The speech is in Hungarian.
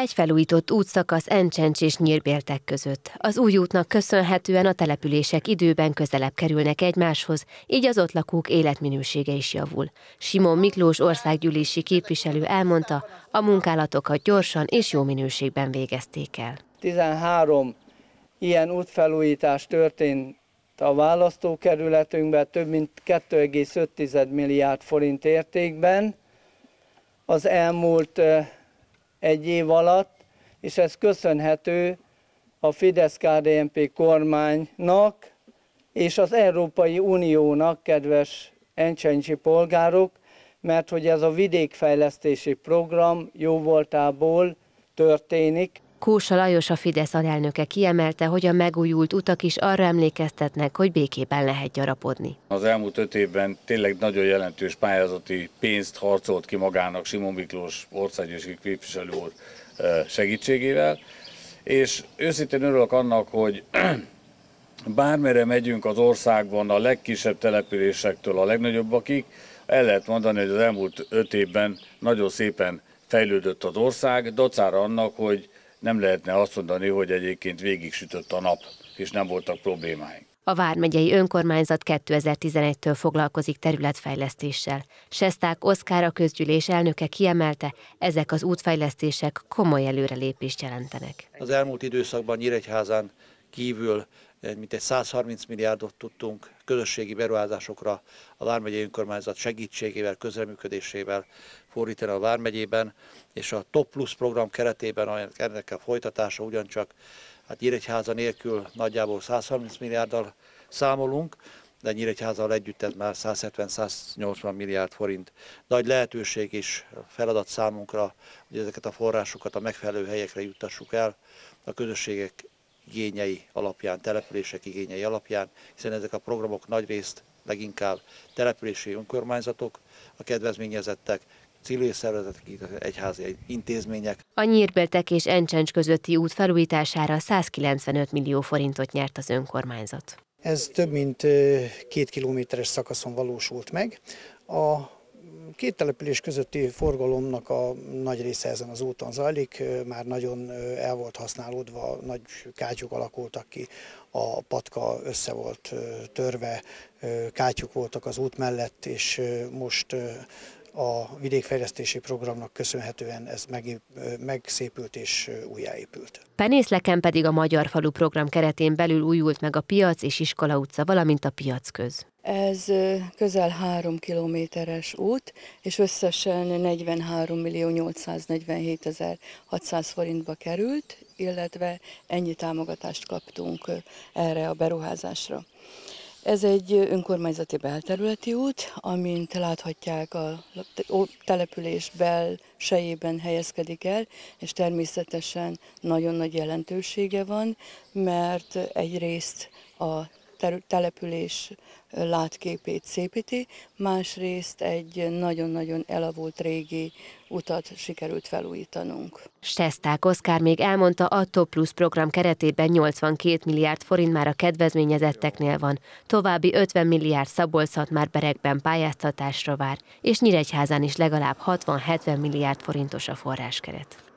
Egy felújított útszakasz Encsencs és Nyírbértek között. Az új útnak köszönhetően a települések időben közelebb kerülnek egymáshoz, így az ott lakók életminősége is javul. Simon Miklós országgyűlési képviselő elmondta, a munkálatokat gyorsan és jó minőségben végezték el. 13 ilyen útfelújítás történt a választókerületünkben, több mint 2,5 milliárd forint értékben. Az elmúlt egy év alatt, és ez köszönhető a Fidesz-KDNP kormánynak és az Európai Uniónak, kedves encsencsi polgárok, mert hogy ez a vidékfejlesztési program jóvoltából történik. Kósa Lajos a Fidesz alelnöke kiemelte, hogy a megújult utak is arra emlékeztetnek, hogy békében lehet gyarapodni. Az elmúlt öt évben tényleg nagyon jelentős pályázati pénzt harcolt ki magának Simon Miklós országgyűlési képviselő úr segítségével, és őszintén örülök annak, hogy bármere megyünk az országban, a legkisebb településektől a legnagyobbakig, el lehet mondani, hogy az elmúlt öt évben nagyon szépen fejlődött az ország, dacára annak, hogy nem lehetne azt mondani, hogy egyébként végig sütött a nap, és nem voltak problémáink. A Vármegyei Önkormányzat 2011-től foglalkozik területfejlesztéssel. Sesták Oszkár a közgyűlés elnöke kiemelte, ezek az útfejlesztések komoly előrelépést jelentenek. Az elmúlt időszakban Nyíregyházán kívül eh, mintegy 130 milliárdot tudtunk közösségi beruházásokra a Vármegyei Önkormányzat segítségével, közreműködésével fordítani a Vármegyében, és a Top Plus program keretében ennek a folytatása ugyancsak hát Nyíregyháza nélkül nagyjából 130 milliárddal számolunk, de nyíregyházal együtt ez már 170-180 milliárd forint. Nagy lehetőség is feladat számunkra, hogy ezeket a forrásokat a megfelelő helyekre juttassuk el, a közösségek igényei alapján, települések igényei alapján, hiszen ezek a programok nagyrészt leginkább települési önkormányzatok, a kedvezményezettek, civil szervezetek, egyházi intézmények. A Nyírbeltek és Encsencs közötti út felújítására 195 millió forintot nyert az önkormányzat. Ez több mint két kilométeres szakaszon valósult meg. A két település közötti forgalomnak a nagy része ezen az úton zajlik, már nagyon el volt használódva, nagy kátyuk alakultak ki, a patka össze volt törve, kátyuk voltak az út mellett, és most a vidékfejlesztési programnak köszönhetően ez meg, megszépült és újjáépült. Penészleken pedig a Magyar Falu program keretén belül újult meg a Piac és Iskola utca, valamint a piac köz. Ez közel 3 kilométeres út, és összesen 43 millió 847 ezer 600 forintba került, illetve ennyi támogatást kaptunk erre a beruházásra. Ez egy önkormányzati belterületi út, amint láthatják a település belsejében helyezkedik el, és természetesen nagyon nagy jelentősége van, mert egyrészt a település látképét szépíti, másrészt egy nagyon-nagyon elavult régi utat sikerült felújítanunk. Sesták Oszkár még elmondta, a Top Plus program keretében 82 milliárd forint már a kedvezményezetteknél van, további 50 milliárd szabolszat már berekben pályáztatásra vár, és Nyíregyházán is legalább 60-70 milliárd forintos a forráskeret.